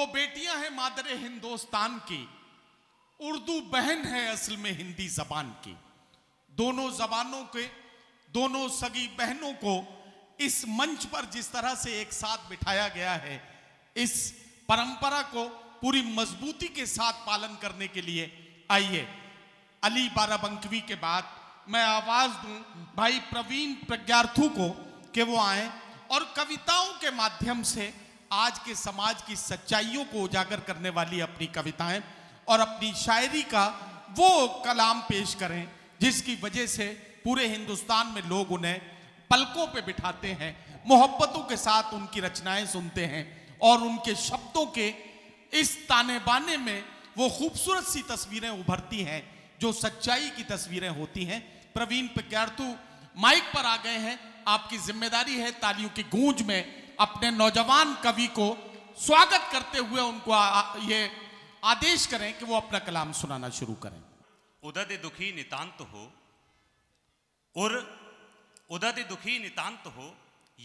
दो बेटियां हैं मादर हिंदुस्तान की उर्दू बहन है असल में हिंदी जबान की दोनों जबानों के दोनों सगी बहनों को इस मंच पर जिस तरह से एक साथ बिठाया गया है इस परंपरा को पूरी मजबूती के साथ पालन करने के लिए आइए अली बारा बंकवी के बाद मैं आवाज दूं भाई प्रवीण प्रज्ञार्थू को कि वो आए और कविताओं के माध्यम से आज के समाज की सच्चाइयों को उजागर करने वाली अपनी कविताएं और अपनी शायरी का वो कलाम पेश करें जिसकी वजह से पूरे हिंदुस्तान में लोग उन्हें पलकों पे बिठाते हैं मोहब्बतों के साथ उनकी रचनाएं सुनते हैं और उनके शब्दों के इस ताने बाने में वो खूबसूरत सी तस्वीरें उभरती हैं जो सच्चाई की तस्वीरें होती हैं प्रवीण प्रज्ञार्थु माइक पर आ गए हैं आपकी जिम्मेदारी है तालियों की गूंज में अपने नौजवान कवि को स्वागत करते हुए उनको आ, आ, ये आदेश करें कि वो अपना कलाम सुनाना शुरू करें उदत दुखी नितांत हो और उदत दुखी नितांत हो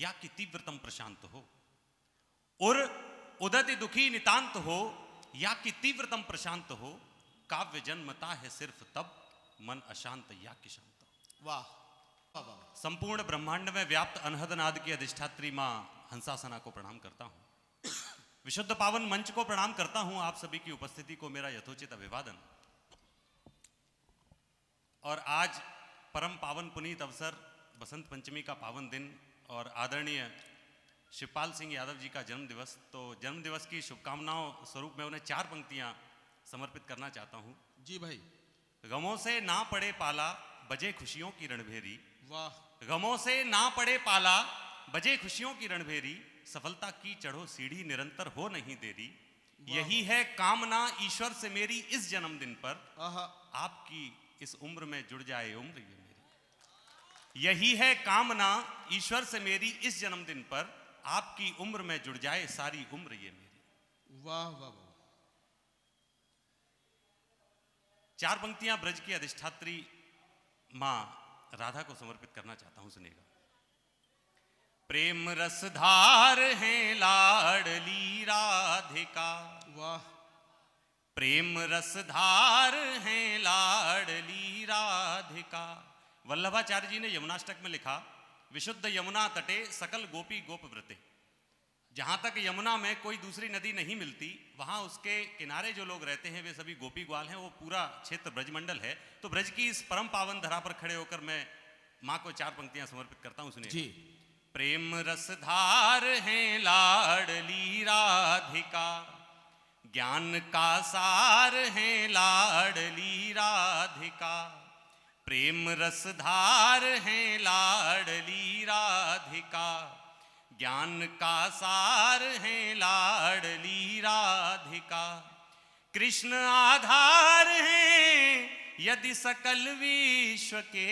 या कि तीव्रतम प्रशांत हो और उदत दुखी नितांत हो या कि तीव्रतम प्रशांत हो काव्य जन्मता है सिर्फ तब मन अशांत या कि शांत वाह संपूर्ण ब्रह्मांड में व्याप्त अनहद नाद की अधिष्ठात्री माँ हंसासना को प्रणाम करता हूँ विशुद्ध पावन मंच को प्रणाम करता हूँ आप सभी की उपस्थिति को मेरा यथोचित अभिवादन और आज परम पावन पुनीत अवसर बसंत पंचमी का पावन दिन और आदरणीय शिवपाल सिंह यादव जी का जन्म दिवस तो जन्म दिवस की शुभकामनाओं स्वरूप में उन्हें चार पंक्तियाँ समर्पित करना चाहता हूँ जी भाई गमों से ना पड़े पाला बजे खुशियों की रणभेरी वाह गमों से ना पड़े पाला बजे खुशियों की रणभेरी सफलता की चढ़ो सीढ़ी निरंतर हो नहीं देरी यही है कामना ईश्वर से मेरी इस जन्मदिन पर आपकी इस उम्र में जुड़ जाए उम्र ये मेरी यही है कामना ईश्वर से मेरी इस जन्मदिन पर आपकी उम्र में जुड़ जाए सारी उम्र ये मेरी वाह वाह चार पंक्तियां ब्रज की अधिष्ठात्री मां राधा को समर्पित करना चाहता हूं सुनेगा प्रेम रसधार हैं लाडली राधिका वाह प्रेम रसधार हैं लाडली राधिका वल्लभाचार्य जी ने यमुनाष्टक में लिखा विशुद्ध यमुना तटे सकल गोपी गोप व्रते जहाँ तक यमुना में कोई दूसरी नदी नहीं मिलती वहाँ उसके किनारे जो लोग रहते हैं वे सभी गोपी ग्वाल हैं वो पूरा क्षेत्र ब्रजमंडल है तो ब्रज की इस परम पावन धरा पर खड़े होकर मैं माँ को चार पंक्तियाँ समर्पित करता हूँ सुनिए जी प्रेम रसधार हैं लाडली राधिका ज्ञान का सार हैं लाडली राधिका प्रेम रसधार हैं लाडली राधिका ज्ञान का सार हैं लाडली राधिका कृष्ण आधार हैं यदि सकल विश्व के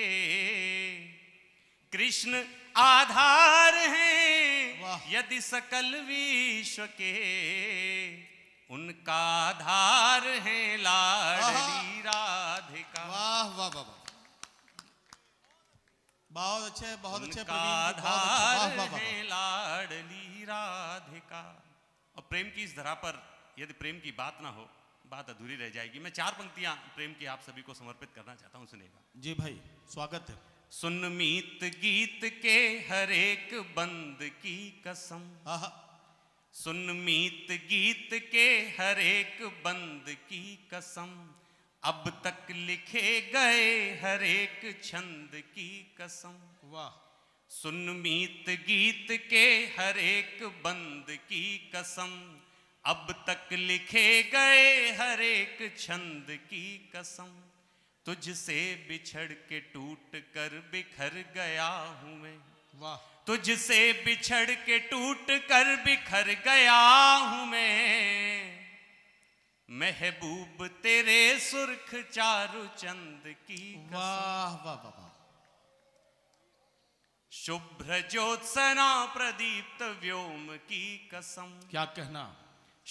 कृष्ण आधार हैं यदि सकल विश्व के उनका आधार है लाडली राधिका वाह वाह वाह बहुत अच्छे बहुत अच्छे आधार है लाडली राधिका और प्रेम की इस धरा पर यदि प्रेम की बात ना हो बात अधूरी रह जाएगी मैं चार पंक्तियां प्रेम की आप सभी को समर्पित करना चाहता हूं सुनेगा जी भाई स्वागत है सुन मीत गीत के हरेक बंद की कसम सुन मीत गीत के हरेक बंद की कसम अब तक लिखे गए हरेक छंद की कसम वाह सुन मीत गीत के हरेक बंद की कसम अब तक लिखे गए हरेक छंद की कसम तुझसे बिछड़ के टूट कर बिखर गया हूँ मैं वाह तुझसे बिछड़ के टूट कर बिखर गया हूँ मैं महबूब तेरे सुर्ख चारु चंद की वाह वाह वाह वा। शुभ्र ज्योत्सना प्रदीप्त व्योम की कसम क्या कहना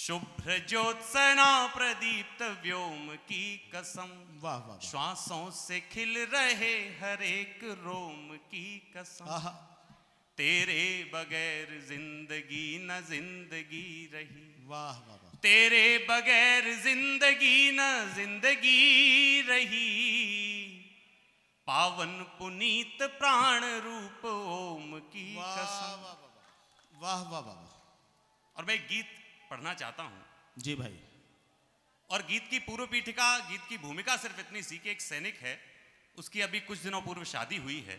शुभ्र ज्योत्सना प्रदीप्त व्योम की कसम वाह वाह श्वासों से खिल रहे हर एक रोम की कसम तेरे बगैर जिंदगी न जिंदगी रही वाह वाह तेरे बगैर जिंदगी न जिंदगी रही पावन पुनीत प्राण रूप ओम की वाह वाह वाह वाह और मैं गीत पढ़ना चाहता हूं जी भाई और गीत की पूर्व पीठिका गीत की भूमिका सिर्फ इतनी सी कि एक सैनिक है उसकी अभी कुछ दिनों पूर्व शादी हुई है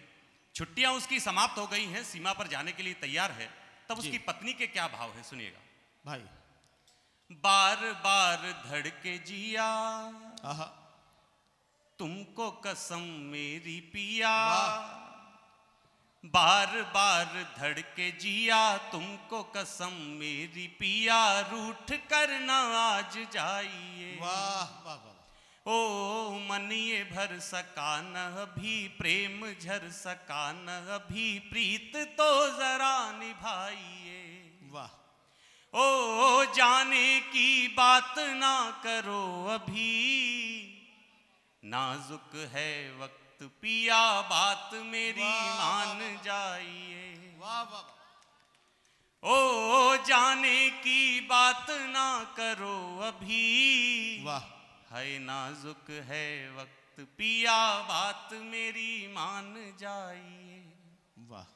छुट्टियां उसकी समाप्त हो गई हैं सीमा पर जाने के लिए तैयार है तब उसकी पत्नी के क्या भाव है सुनिएगा भाई बार बार धड़के जिया तुमको कसम मेरी पिया बार बार धड़के जिया तुमको कसम मेरी पिया रूठ ना आज जाइए वाह वाह ओ मनिए भर सका न अभी प्रेम झर सका न अभी प्रीत तो जरा निभाइए वाह ओ जाने की बात ना करो अभी नाजुक है वक्त मत पिया बात मेरी मान जाइए वाह ओ जाने की बात ना करो अभी वाह है नाजुक है वक्त पिया बात मेरी मान जाइए वाह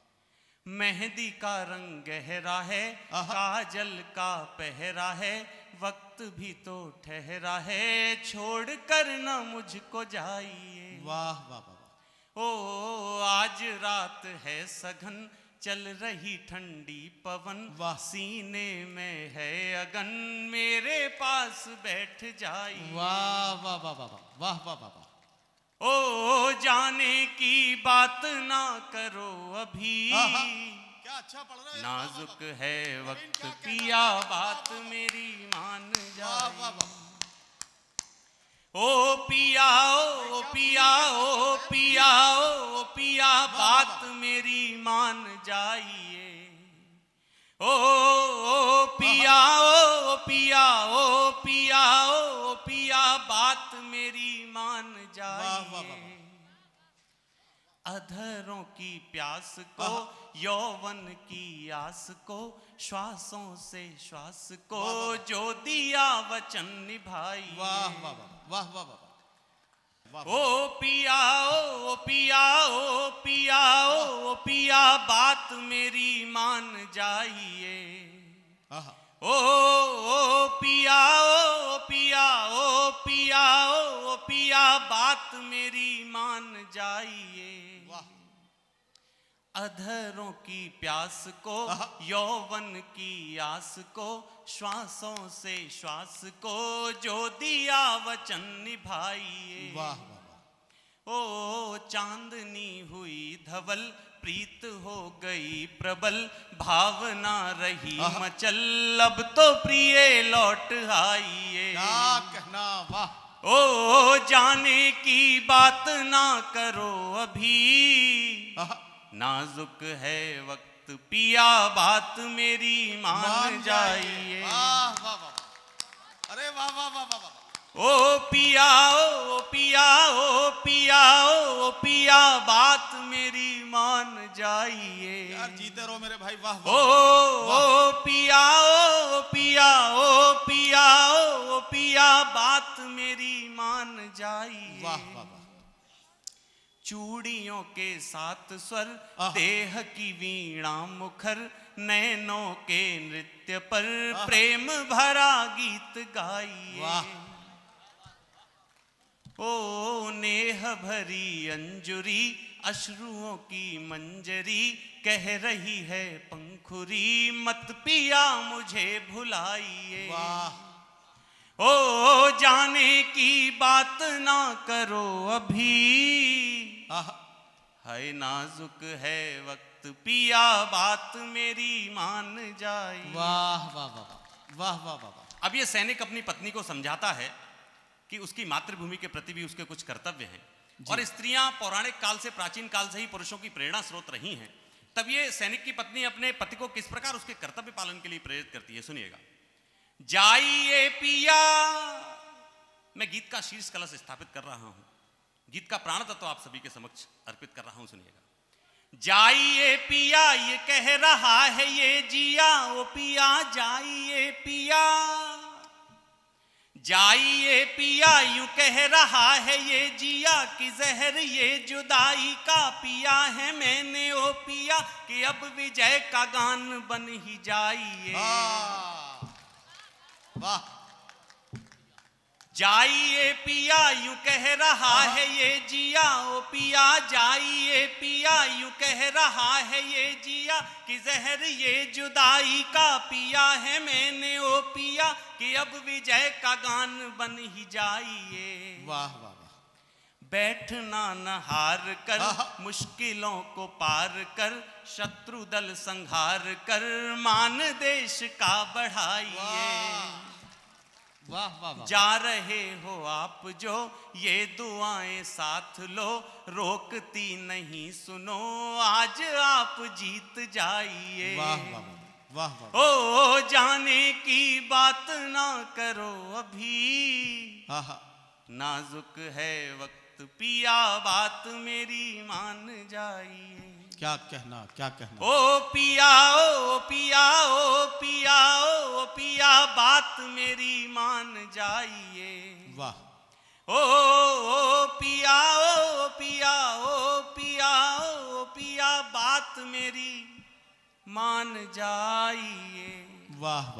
मेहंदी का रंग गहरा है काजल का पहरा है वक्त भी तो ठहरा है छोड़ कर ना मुझको जाइए वाह वाह वाह ओ आज रात है सघन चल रही ठंडी पवन वाह सीने में है अगन मेरे पास बैठ जाई वाह वाह वाह वाह वाह वाह वाह वाह ओ जाने की बात ना करो अभी हाँ, हाँ। क्या अच्छा पढ़ रहे नाजुक है वक्त पिया बात मेरी मान ओ पिया ओ पिया ओ पिया ओ पिया बात मेरी मान जाइए ओ ओ पिया ओ पिया ओ पिया ओ पिया बात मेरी मान जाइए अधरों की प्यास को यौवन की आस को श्वासों से श्वास को जो दिया वचन निभाई वाह वाह वाह वाह वाह ओ पिया ओ पिया ओ पिया ओ पिया बात मेरी मान जाइए ओ ओ पिया ओ पिया ओ पिया ओ पिया बात मेरी मान जाइए अधरों की प्यास को यौवन की आस को श्वासों से श्वास को जो दिया वचन निभाइए वाह वाह ओ चांदनी हुई धवल प्रीत हो गई प्रबल भावना रही मचल अब तो प्रिय लौट आइए कहना वाह ओ जाने की बात ना करो अभी नाजुक है वक्त पिया बात मेरी मान जाइए अरे वाह वाह वाह वाह ओ पिया ओ पिया ओ पिया ओ पिया बात मेरी मान जाइए जीते रहो मेरे भाई वाह ओ ओ पिया ओ पिया ओ पिया ओ पिया बात मेरी मान जाइए वाह वाह चूड़ियों के साथ स्वर देह की वीणा मुखर नैनों के नृत्य पर प्रेम भरा गीत गाइए ओ नेह भरी अंजुरी अश्रुओं की मंजरी कह रही है पंखुरी मत पिया मुझे भुलाइए ओ जाने की बात ना करो अभी हाय नाजुक है वक्त पिया बात मेरी मान जाए वाह वाह वाह वाह वाह वाह अब ये सैनिक अपनी पत्नी को समझाता है कि उसकी मातृभूमि के प्रति भी उसके कुछ कर्तव्य हैं और स्त्रियां पौराणिक काल से प्राचीन काल से ही पुरुषों की प्रेरणा स्रोत रही हैं तब ये सैनिक की पत्नी अपने पति को किस प्रकार उसके कर्तव्य पालन के लिए प्रेरित करती है सुनिएगा जाइए पिया मैं गीत का शीर्ष कलश स्थापित कर रहा हूं गीत का प्राण तत्व तो आप सभी के समक्ष अर्पित कर रहा हूं सुनिएगा जाइए पिया ये कह रहा है ये जिया ओ पिया जाइए पिया जाइए पिया यू कह रहा है ये जिया कि जहर ये जुदाई का पिया है मैंने ओ पिया कि अब विजय का गान बन ही जाइए हाँ। वाह जाइए पिया यू कह रहा है ये जिया ओ पिया जाइए पिया यू कह रहा है ये जिया कि जहर ये जुदाई का पिया है मैंने ओ पिया कि अब विजय का गान बन ही जाइए वाह वाह बैठना न हार कर मुश्किलों को पार कर शत्रु दल संहार कर मान देश का बढ़ाइए वाह वाह जा रहे हो आप जो ये दुआएं साथ लो रोकती नहीं सुनो आज आप जीत जाइए वाह वाह वाह वाह ओ जाने की बात ना करो अभी हाँ, हाँ। नाजुक है वक्त पिया बात मेरी मान जाइए क्या कहना क्या कहना ओ पिया ओ पिया ओ पिया ओ पिया बात मेरी मान जाइए वाह ओ ओ पिया ओ पिया ओ पिया ओ पिया बात मेरी मान जाइए वाह वाह